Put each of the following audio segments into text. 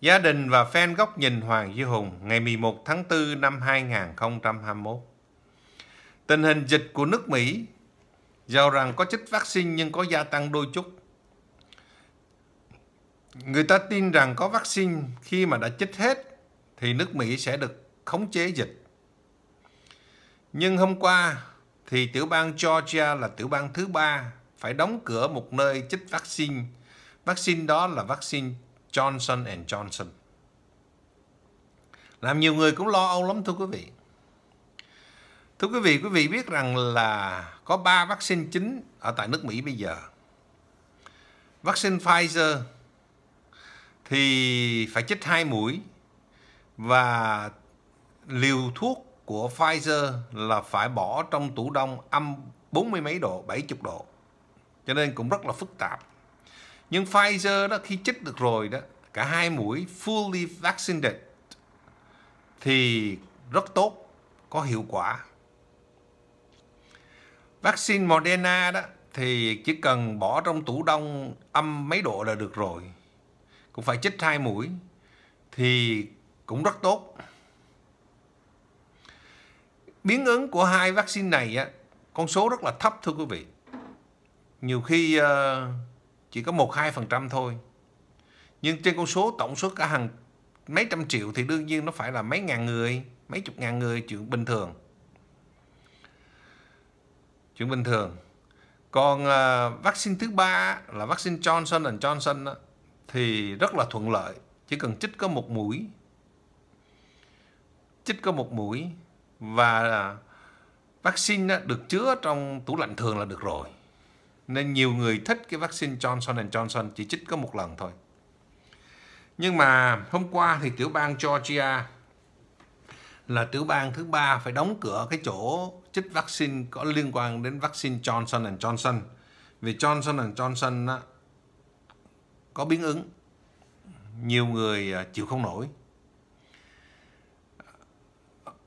Gia đình và fan góc nhìn Hoàng Duy Hùng ngày 11 tháng 4 năm 2021. Tình hình dịch của nước Mỹ giàu rằng có chích vaccine nhưng có gia tăng đôi chút. Người ta tin rằng có vaccine khi mà đã chích hết thì nước Mỹ sẽ được khống chế dịch. Nhưng hôm qua thì tiểu bang Georgia là tiểu bang thứ ba phải đóng cửa một nơi chích vaccine. Vaccine đó là vaccine Johnson and Johnson. Làm nhiều người cũng lo âu lắm thưa quý vị. Thưa quý vị, quý vị biết rằng là có 3 vaccine chính ở tại nước Mỹ bây giờ. Vaccine Pfizer thì phải chích hai mũi và liều thuốc của Pfizer là phải bỏ trong tủ đông âm 40 mấy độ, 70 độ. Cho nên cũng rất là phức tạp nhưng Pfizer đó khi chích được rồi đó cả hai mũi fully vaccinated thì rất tốt có hiệu quả vaccine Moderna đó thì chỉ cần bỏ trong tủ đông âm mấy độ là được rồi cũng phải chích hai mũi thì cũng rất tốt biến ứng của hai vaccine này á, con số rất là thấp thưa quý vị nhiều khi uh, chỉ có 1-2% thôi. Nhưng trên con số tổng số cả hàng mấy trăm triệu thì đương nhiên nó phải là mấy ngàn người, mấy chục ngàn người chuyện bình thường. Chuyện bình thường. Còn uh, vaccine thứ ba là vaccine Johnson Johnson đó, thì rất là thuận lợi. Chỉ cần chích có một mũi. Chích có một mũi và à, vaccine đó, được chứa trong tủ lạnh thường là được rồi. Nên nhiều người thích cái vaccine Johnson Johnson chỉ chích có một lần thôi. Nhưng mà hôm qua thì tiểu bang Georgia là tiểu bang thứ ba phải đóng cửa cái chỗ chích vaccine có liên quan đến vaccine Johnson Johnson. Vì Johnson Johnson á, có biến ứng. Nhiều người à, chịu không nổi.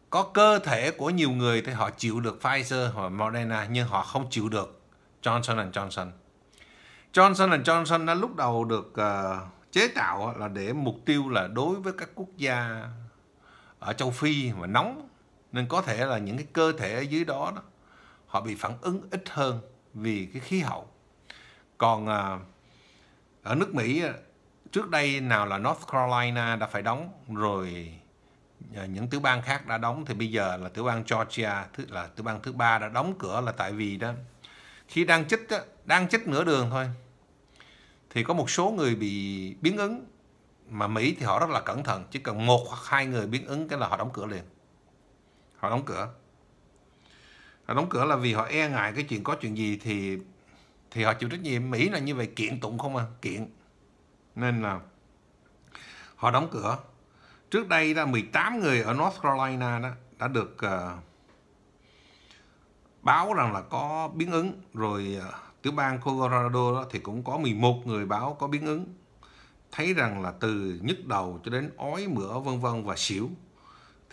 Có cơ thể của nhiều người thì họ chịu được Pfizer hoặc Moderna nhưng họ không chịu được Johnson Johnson. Johnson Johnson nó lúc đầu được uh, chế tạo là để mục tiêu là đối với các quốc gia ở châu Phi mà nóng nên có thể là những cái cơ thể ở dưới đó, đó họ bị phản ứng ít hơn vì cái khí hậu. Còn uh, ở nước Mỹ trước đây nào là North Carolina đã phải đóng rồi ờ, những tiểu bang khác đã đóng thì bây giờ là tiểu bang Georgia thứ là tiểu bang thứ ba đã đóng cửa là tại vì đó khi đang chích á, đang chích nửa đường thôi thì có một số người bị biến ứng mà Mỹ thì họ rất là cẩn thận chỉ cần một hoặc hai người biến ứng cái là họ đóng cửa liền họ đóng cửa họ đóng cửa là vì họ e ngại cái chuyện có chuyện gì thì thì họ chịu trách nhiệm Mỹ là như vậy kiện tụng không à kiện nên là họ đóng cửa trước đây là 18 người ở North Carolina đó đã được uh, báo rằng là có biến ứng rồi ờ, tiểu bang Colorado đó thì cũng có 11 người báo có biến ứng thấy rằng là từ nhức đầu cho đến ói mửa vân vân và xỉu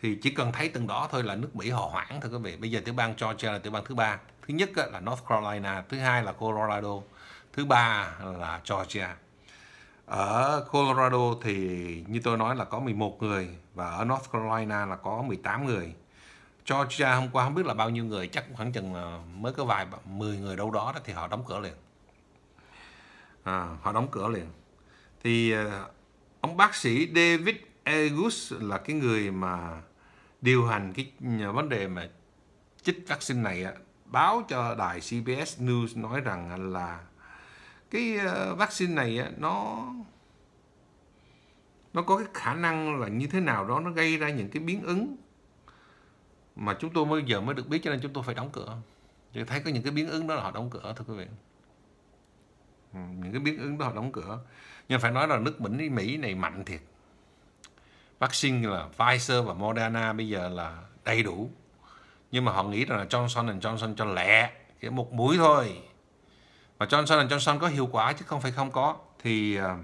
thì chỉ cần thấy từng đó thôi là nước Mỹ họ hoãn thôi quý vị bây giờ tiểu bang Georgia là tiểu bang thứ ba thứ nhất là North Carolina thứ hai là Colorado thứ ba là Georgia ở Colorado thì như tôi nói là có 11 người và ở North Carolina là có 18 người Georgia hôm qua không biết là bao nhiêu người chắc khoảng chừng là mới có vài 10 người đâu đó thì họ đóng cửa liền à, họ đóng cửa liền thì à, ông bác sĩ David Agus là cái người mà điều hành cái à, vấn đề mà chích vaccine này báo cho đài CBS News nói rằng là cái à, vaccine này nó nó có cái khả năng là như thế nào đó nó gây ra những cái biến ứng mà chúng tôi mới giờ mới được biết cho nên chúng tôi phải đóng cửa thì thấy có những cái biến ứng đó là họ đóng cửa thưa quý vị ừ, những cái biến ứng đó họ đóng cửa nhưng phải nói là nước Mỹ Mỹ này mạnh thiệt vaccine là Pfizer và Moderna bây giờ là đầy đủ nhưng mà họ nghĩ rằng là Johnson Johnson cho lẹ chỉ một mũi thôi mà Johnson Johnson có hiệu quả chứ không phải không có thì à,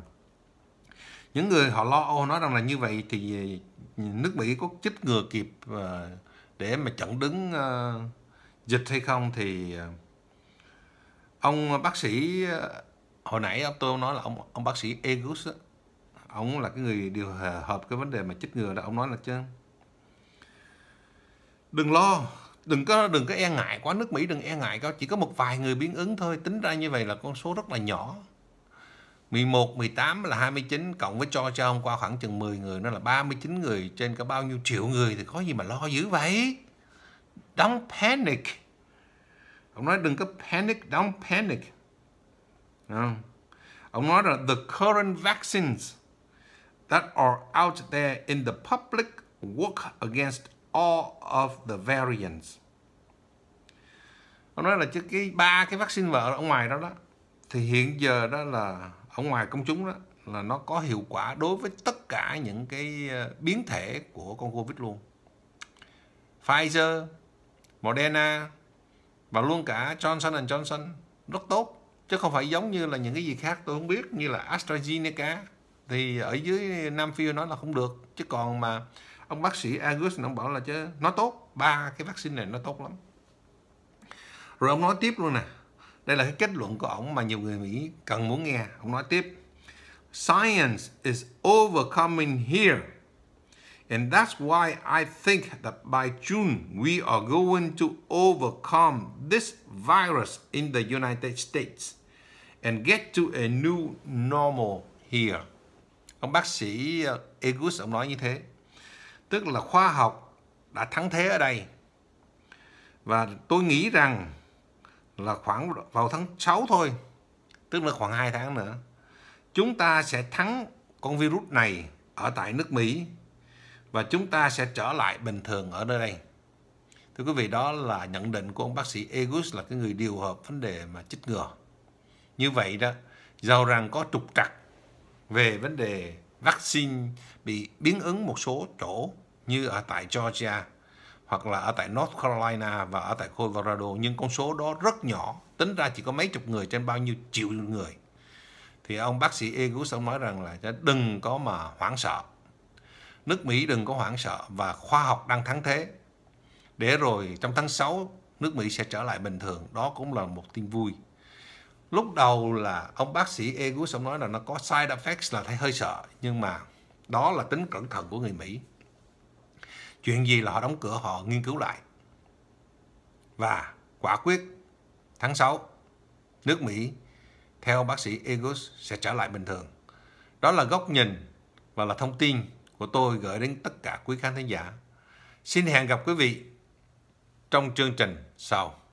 những người họ lo âu nói rằng là như vậy thì à, nước Mỹ có chích ngừa kịp à, để mà chặn đứng uh, dịch hay không thì ờ, ông bác sĩ ờ, hồi nãy ông tôi nói là ông ông bác sĩ Egus ông là cái người điều hợp cái vấn đề mà chích ngừa đó ông nói là chứ đừng lo đừng có đừng có e ngại quá nước Mỹ đừng e ngại cao chỉ có một vài người biến ứng thôi tính ra như vậy là con số rất là nhỏ 11, 18 là 29 cộng với cho cho hôm qua khoảng chừng 10 người nó là 39 người trên cả bao nhiêu triệu người thì có gì mà lo dữ vậy? Don't panic. Ông nói đừng có panic, don't panic. Không? Ông nói là the current vaccines that are out there in the public work against all of the variants. Ông nói là chứ cái ba cái vaccine vợ ở ngoài đó đó thì hiện giờ đó là ở ngoài công chúng đó là nó có hiệu quả đối với tất cả những cái ờ, biến thể của con covid luôn Pfizer, Moderna và luôn cả Johnson Johnson rất tốt chứ không phải giống như là những cái gì khác tôi không biết như là AstraZeneca thì ở dưới Nam Phi nói là không được chứ còn mà ông bác sĩ Agus ông bảo là chứ nó tốt ba cái vaccine này nó tốt lắm rồi ông nói tiếp luôn nè đây là cái kết luận của ông mà nhiều người Mỹ cần muốn nghe. Ông nói tiếp. Science is overcoming here. And that's why I think that by June we are going to overcome this virus in the United States and get to a new normal here. Ông bác sĩ Egus ờ, ông nói như thế. Tức là khoa học đã thắng thế ở đây. Và tôi nghĩ rằng là khoảng vào tháng 6 thôi tức là khoảng 2 tháng nữa chúng ta sẽ thắng con virus này ở tại nước Mỹ và chúng ta sẽ trở lại bình thường ở nơi đây thưa quý vị đó là nhận định của ông bác sĩ Egus là cái người điều hợp vấn đề mà chích ngừa như vậy đó giàu rằng có trục trặc về vấn đề vaccine bị biến ứng một số chỗ như ở tại Georgia hoặc là ở tại North Carolina và ở tại Colorado nhưng con số đó rất nhỏ tính ra chỉ có mấy chục người trên bao nhiêu triệu người thì ông bác sĩ Egus ông nói rằng là đừng có mà hoảng sợ nước Mỹ đừng có hoảng sợ và khoa học đang thắng thế để rồi trong tháng 6 nước Mỹ sẽ trở lại bình thường đó cũng là một tin vui lúc đầu là ông bác sĩ Egus ông nói là nó có side effects là thấy hơi sợ nhưng mà đó là tính cẩn thận của người Mỹ chuyện gì là họ đóng cửa họ nghiên cứu lại và quả quyết tháng 6 nước Mỹ theo bác sĩ egos sẽ trở lại bình thường đó là góc nhìn và là thông tin của tôi gửi đến tất cả quý khán thính giả xin hẹn gặp quý vị trong chương trình sau